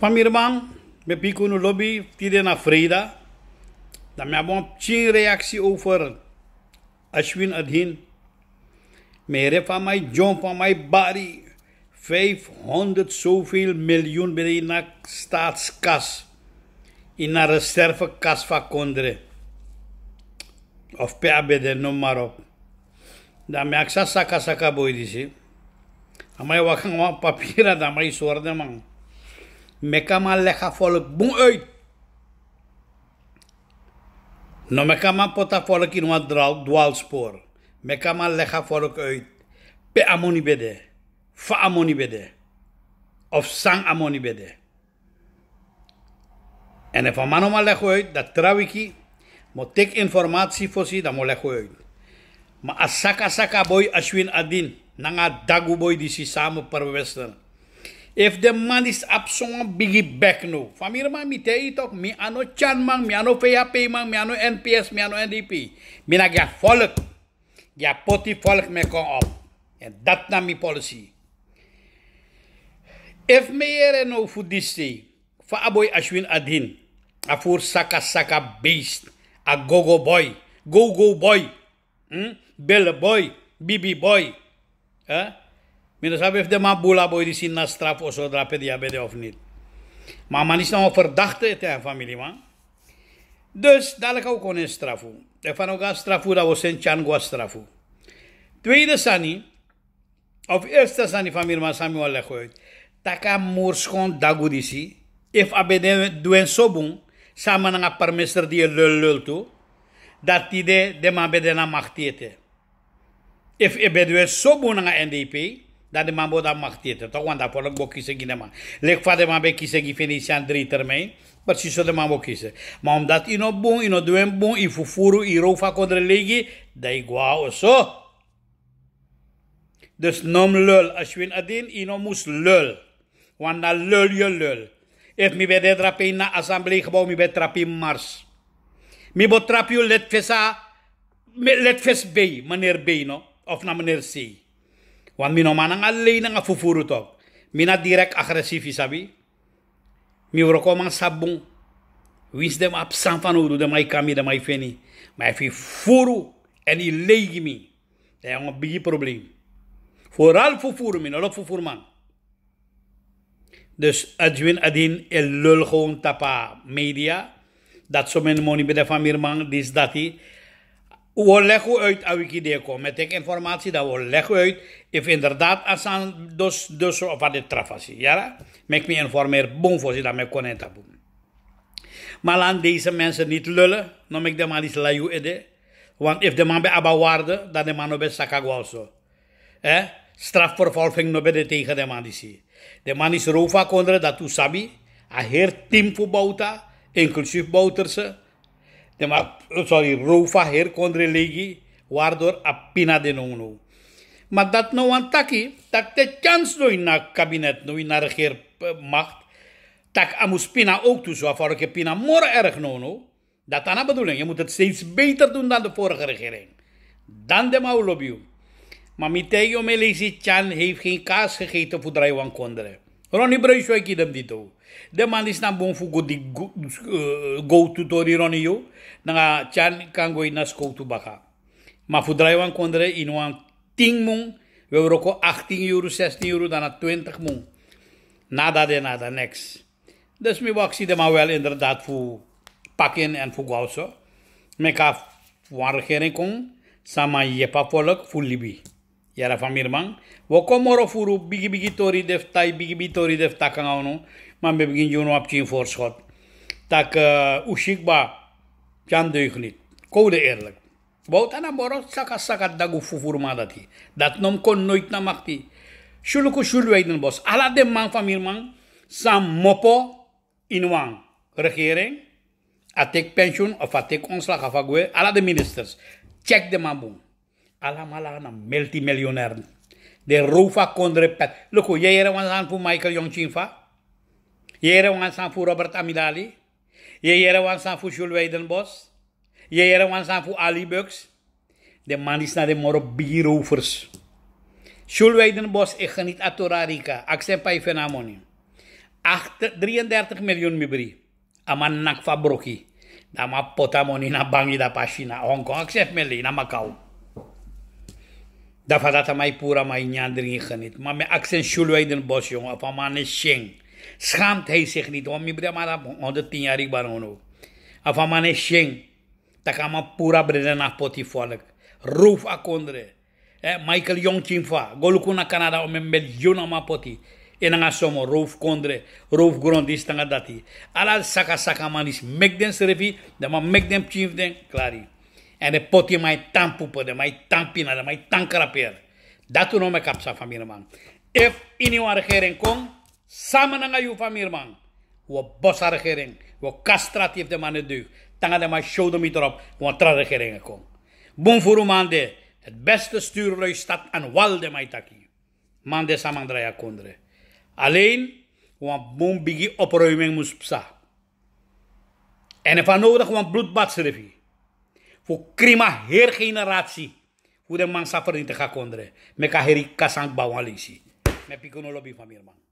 Pamirmang, met Pikuno Lobby, Tide na Freda. Dan heb ik een reactie over Ashwin Adhin. Mere van mij, John van mij, Barry. 500 zoveel miljoen binnen naar staatskas. In naar reservekas van Kondre. Of PABD, noem maar op. Dan merk ik saka saka boy disi. Amai wakang wang papira, damai suarde mang. Me kama lega folk bon uit. No me kama pota folk in nou wat dwaal spoor. Me kama lega folk uit. Pe amoni bede. Fa amoni bede. Of sang amoni bede. En if man om aleg uit, dat trouw ik Mo tek informatie voor si, dat mo leg uit. Maar asaka saka boy Ashwin adin. Nanga dagu boy disi samu per western. Ef dem man is ap son an bigi bek nou. Fa mirman mi te itok, mi anon chan man, mi anon fey api man, mi anon NPS, mi anon NDP. Mi nan gen folk, gen poti folk men kon ap. Yen dat nan mi polisi. Ef meyere nou foudiste, fa aboy Ashwin Adin, a foud Saka Saka Beast, a Gogo Boy, Gogo Boy, hmm? Bel Boy, Bibi Boy, he? Meneer Sabi heeft de mabula boy die zien na straf of zodra pediabede of niet. Maar man is nou een verdachte in zijn familie, man. Dus dadelijk ook kon een strafu. De van ook strafu, dat was een changwa strafu. Tweede sani, of eerste sani man samen Samuel Lechoit. Taka moerschon dagudisi. If abede doen sobung, samen met een parmeester die lul lul toe. Dat die de, de mabede na macht eten. If abede doen sobung naar NDP. Dar de mambo da martieta. To quando apolo go kise ginema. Lek fa de mambe kise gi finisce an dritter mei. Maar si so de mambo kise. Ma om dat ino bun, ino duen bun, i fufuru, i rofa contre legi, da igual so. Dus nom lul. Als je adin, ino mus lul. Want na lul je lul. If mi bede trapi na assembleegebouw, mi be trapi mars. Mi bede trapi let fesa, let fes bij, meneer B, no? Of na meneer C. Wan minomanang alay na nga fufuro to. Minadirek agresif isabi. Mi ko mang sabong. Wisdom ap sanfanudo damay kami damay feni. May fi furu en i leegi mi. Dat is een big probleem. Vooral fufuru mi, lo fufuro man. Dus adwin adin el lul gewoon tapa media. Dat zo men moni bede van mirmang, dis dati. We leggen uit aan Wikidia met ik informatie dat we leggen uit of inderdaad aan dus dus of aan dit trafasi ja maak me informeer bon voor ze dat me kon tabu maar laat deze mensen niet lullen noem ik de man is laju ede want if de man bij abba waarde dan de man op nou sakagwal zo eh strafvervolging no bij tegen de man is de man is rofa kondre dat u sabi a heer team voor bouta inclusief bouterse sorry, roufa condrelegi, waardoor apina de nono. Maar dat nou aan taki, dat de kans nou in het kabinet, nou in de eh, macht. dat amus pina ook toe zo, voor pina meer erg nono. Dat is de bedoeling. Je moet het steeds beter doen dan de vorige regering. Dan de maulobiu. Maar Miteyo Melezi Chan heeft geen kaas gegeten voor Draiwan Kondre. Rony Brăișoai chidăm e dito. De mandi s-a bun fugu di eh, go tutori Rony yo, Nga chan kangoi nas go to baka. Ma fudraio iwan kondre inuang an ting mung, we roko 18 euro, 16 euro, dana 20 mung. Nada de nada, next. Dus mi waksi de ma wel inderdaad fu pakken en fu gauso. Me ka fu regering kong, sama yepa folok fu libi. Yara famirmang. Wokomoro furu bigi bigi tori def tai bigi bigi tori def takangauno. Man be begin juno op chin voorschot. Tak uh, eh, ushikba chan deugnit. Koude eerlijk. Boutana borot saka saka dagu fufur madati. Dat nom kon nooit na machti. Shuluku shulweiden bos. Ala de man famirmang. Sam mopo inwang. Regering. Atek pensioen of atek onslag afagwe. Ala de ministers. Check de mamboen een multimiljonair de rova kondrepet loko yeyere wan san fu michael yong chinfa yeyere wan san fu robert amidali yeyere wan san fu jules weidenbos yeyere wan san fu ali Bucks. de man is naar de moro bierovers jules weidenbos is geniet atorarika accept pai fenamoni 33 miljoen mibri aman nak fabroki ma potamoni na bangi da China, hongkong accept meli na macau Da fadata mai pura mai nyandering genit. Maar mijn accent den bos, yong. Van man is sheng. Schaamt hij zich niet. Want mijn maar ik ben sheng. Takama pura na naar potifolk. Roof akondre. Eh, Michael Young Goluku Golukuna Canada om een miljoen ma poti. En dan somo roof kondre. Roof grondis tanga dati. Alal saka saka manis. Mek den serefi. Da ma mek den chief den. Klari. En they put in my tampupa, they my tampina, de my tankrapeer. Dat doen we kapsa familieman. If in uw regering komt, samen naar uw familieman. We bossa regering, we castratief de mannen duw. Tangen de maar show de meter op, we tra regeringen komen. Bon voor de het beste stuurlui staat aan wal de maitaki. Mande samandraya kondre. Alleen, want bon bigi opruiming moest psa. En er nodig, want bloedbad schreef voor krima her generatie. Hoe de man safer niet te gaan kondre. Meka heri kasang bawalisi. Me picono lobby van mijn man.